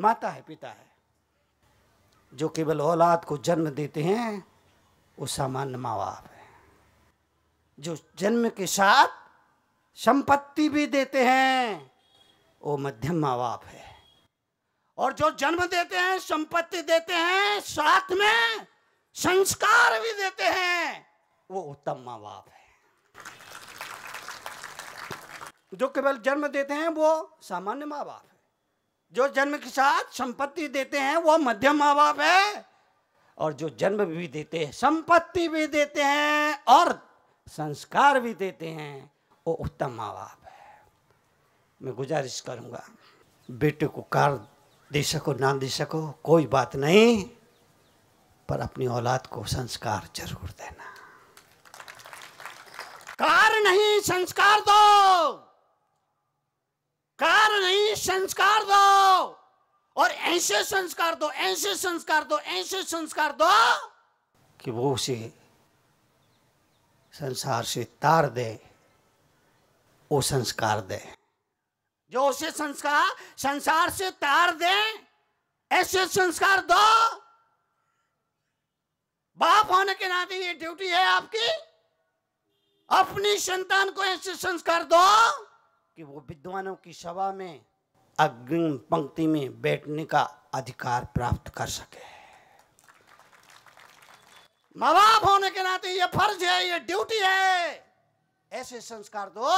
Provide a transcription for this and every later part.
माता है पिता है जो केवल औलाद को जन्म देते हैं वो सामान्य माँ बाप है जो जन्म के साथ संपत्ति भी देते हैं वो मध्यम माँ बाप है और जो जन्म देते हैं संपत्ति देते हैं साथ में संस्कार भी देते हैं वो उत्तम माँ बाप है जो केवल जन्म देते हैं वो सामान्य माँ बाप है जो जन्म के साथ संपत्ति देते हैं वो मध्यम माँ बाप है और जो जन्म भी देते हैं संपत्ति भी देते हैं और संस्कार भी देते हैं वो उत्तम माँ बाप है मैं गुजारिश करूँगा बेटे को कार दे सको ना दे सको कोई बात नहीं पर अपनी औलाद को संस्कार जरूर देना कार नहीं संस्कार दो कार नहीं संस्कार दो और ऐसे संस्कार दो ऐसे संस्कार दो ऐसे संस्कार दो कि वो उसे संसार से तार दे वो संस्कार दे जो उसे संस्कार संसार से तार दे ऐसे संस्कार दो बाप होने के नाते ये ड्यूटी है आपकी अपनी संतान को ऐसे संस्कार दो कि वो विद्वानों की सभा में अग्रिम पंक्ति में बैठने का अधिकार प्राप्त कर सके माँ बाप होने के नाते ये फर्ज है ये ड्यूटी है ऐसे संस्कार दो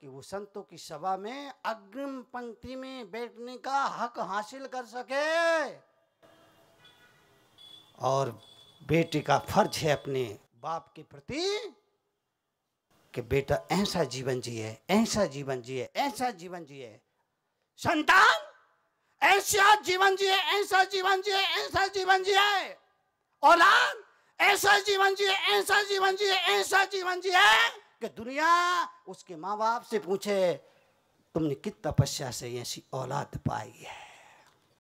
कि वो संतों की सभा में अग्रिम पंक्ति में बैठने का हक हासिल कर सके और बेटे का फर्ज है अपने बाप के प्रति कि बेटा ऐसा जीवन जिए ऐसा जीवन जिए ऐसा जीवन जिए संतान ऐसा जीवन जिए ऐसा जीवन जिए ऐसा जीवन जिए औलाद ऐसा जीवन जिए ऐसा जीवन जिए ऐसा जीवन जिए कि दुनिया उसके माँ बाप से पूछे तुमने कित तपस्या से ऐसी औलाद पाई है